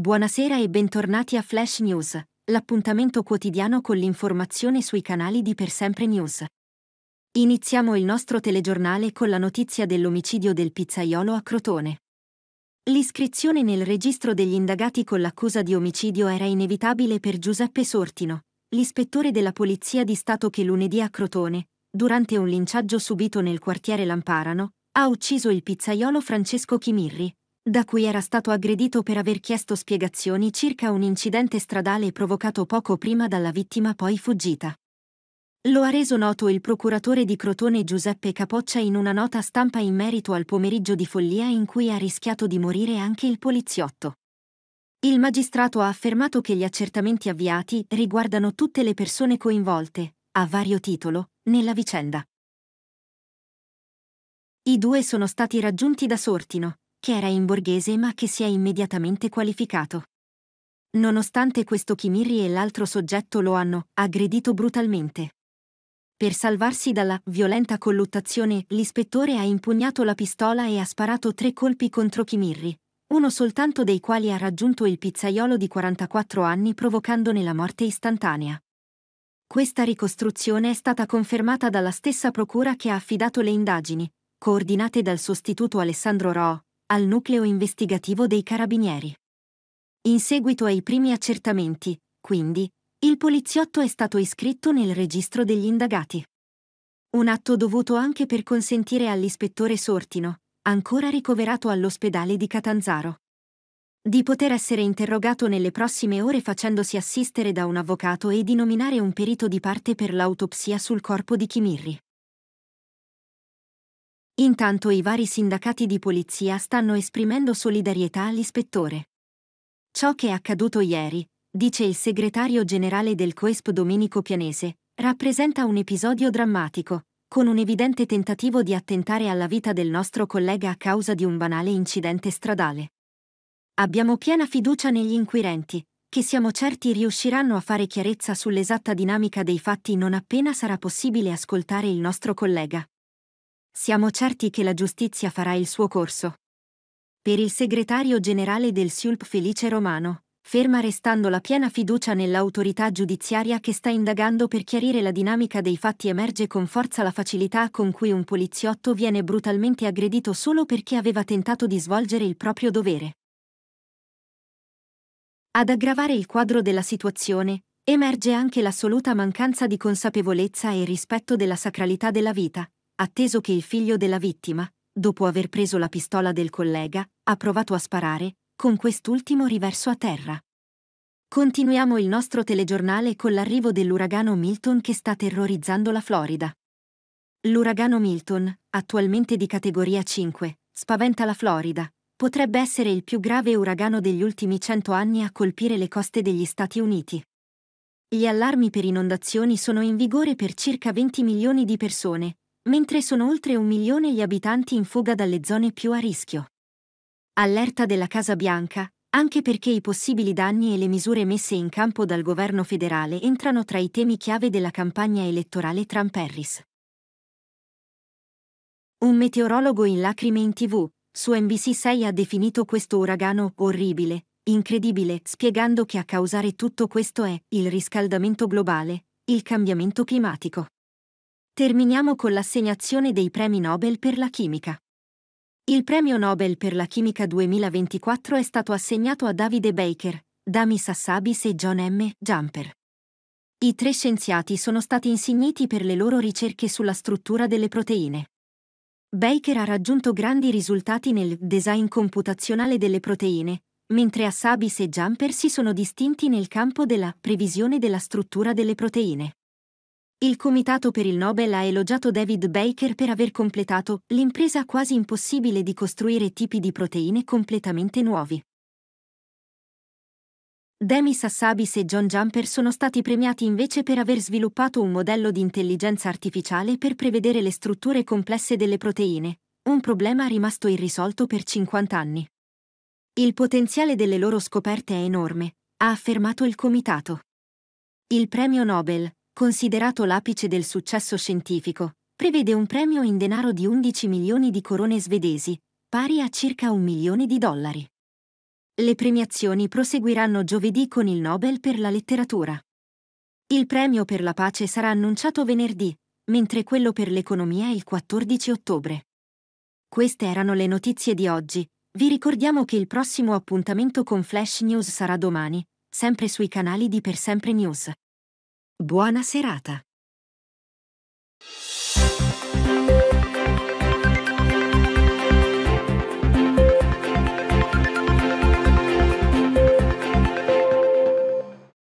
Buonasera e bentornati a Flash News, l'appuntamento quotidiano con l'informazione sui canali di Per Sempre News. Iniziamo il nostro telegiornale con la notizia dell'omicidio del pizzaiolo a Crotone. L'iscrizione nel registro degli indagati con l'accusa di omicidio era inevitabile per Giuseppe Sortino, l'ispettore della Polizia di Stato che lunedì a Crotone, durante un linciaggio subito nel quartiere Lamparano, ha ucciso il pizzaiolo Francesco Chimirri, da cui era stato aggredito per aver chiesto spiegazioni circa un incidente stradale provocato poco prima dalla vittima poi fuggita. Lo ha reso noto il procuratore di Crotone Giuseppe Capoccia in una nota stampa in merito al pomeriggio di follia in cui ha rischiato di morire anche il poliziotto. Il magistrato ha affermato che gli accertamenti avviati riguardano tutte le persone coinvolte, a vario titolo, nella vicenda. I due sono stati raggiunti da Sortino, che era in borghese ma che si è immediatamente qualificato. Nonostante questo Kimirri e l'altro soggetto lo hanno aggredito brutalmente. Per salvarsi dalla violenta colluttazione, l'ispettore ha impugnato la pistola e ha sparato tre colpi contro Kimirri, uno soltanto dei quali ha raggiunto il pizzaiolo di 44 anni provocandone la morte istantanea. Questa ricostruzione è stata confermata dalla stessa procura che ha affidato le indagini, coordinate dal sostituto Alessandro Ro, al nucleo investigativo dei carabinieri. In seguito ai primi accertamenti, quindi, il poliziotto è stato iscritto nel registro degli indagati. Un atto dovuto anche per consentire all'ispettore Sortino, ancora ricoverato all'ospedale di Catanzaro, di poter essere interrogato nelle prossime ore facendosi assistere da un avvocato e di nominare un perito di parte per l'autopsia sul corpo di Chimirri. Intanto i vari sindacati di polizia stanno esprimendo solidarietà all'ispettore. Ciò che è accaduto ieri, dice il segretario generale del COESP Domenico Pianese, rappresenta un episodio drammatico, con un evidente tentativo di attentare alla vita del nostro collega a causa di un banale incidente stradale. Abbiamo piena fiducia negli inquirenti, che siamo certi riusciranno a fare chiarezza sull'esatta dinamica dei fatti non appena sarà possibile ascoltare il nostro collega. Siamo certi che la giustizia farà il suo corso. Per il segretario generale del SIULP Felice Romano, ferma restando la piena fiducia nell'autorità giudiziaria che sta indagando per chiarire la dinamica dei fatti emerge con forza la facilità con cui un poliziotto viene brutalmente aggredito solo perché aveva tentato di svolgere il proprio dovere. Ad aggravare il quadro della situazione, emerge anche l'assoluta mancanza di consapevolezza e rispetto della sacralità della vita, atteso che il figlio della vittima, dopo aver preso la pistola del collega, ha provato a sparare, con quest'ultimo riverso a terra. Continuiamo il nostro telegiornale con l'arrivo dell'uragano Milton che sta terrorizzando la Florida. L'uragano Milton, attualmente di categoria 5, spaventa la Florida. Potrebbe essere il più grave uragano degli ultimi cento anni a colpire le coste degli Stati Uniti. Gli allarmi per inondazioni sono in vigore per circa 20 milioni di persone, mentre sono oltre un milione gli abitanti in fuga dalle zone più a rischio. Allerta della Casa Bianca, anche perché i possibili danni e le misure messe in campo dal governo federale entrano tra i temi chiave della campagna elettorale Trump-Harris. Un meteorologo in lacrime in tv, su NBC6 ha definito questo uragano orribile, incredibile, spiegando che a causare tutto questo è il riscaldamento globale, il cambiamento climatico. Terminiamo con l'assegnazione dei premi Nobel per la chimica. Il premio Nobel per la chimica 2024 è stato assegnato a Davide Baker, Dami Sassabis e John M. Jumper. I tre scienziati sono stati insigniti per le loro ricerche sulla struttura delle proteine. Baker ha raggiunto grandi risultati nel design computazionale delle proteine, mentre Assabis e Jumper si sono distinti nel campo della previsione della struttura delle proteine. Il Comitato per il Nobel ha elogiato David Baker per aver completato l'impresa quasi impossibile di costruire tipi di proteine completamente nuovi. Demis Hassabis e John Jumper sono stati premiati invece per aver sviluppato un modello di intelligenza artificiale per prevedere le strutture complesse delle proteine, un problema rimasto irrisolto per 50 anni. Il potenziale delle loro scoperte è enorme, ha affermato il comitato. Il premio Nobel, considerato l'apice del successo scientifico, prevede un premio in denaro di 11 milioni di corone svedesi, pari a circa un milione di dollari. Le premiazioni proseguiranno giovedì con il Nobel per la letteratura. Il premio per la pace sarà annunciato venerdì, mentre quello per l'economia il 14 ottobre. Queste erano le notizie di oggi. Vi ricordiamo che il prossimo appuntamento con Flash News sarà domani, sempre sui canali di Per Sempre News. Buona serata.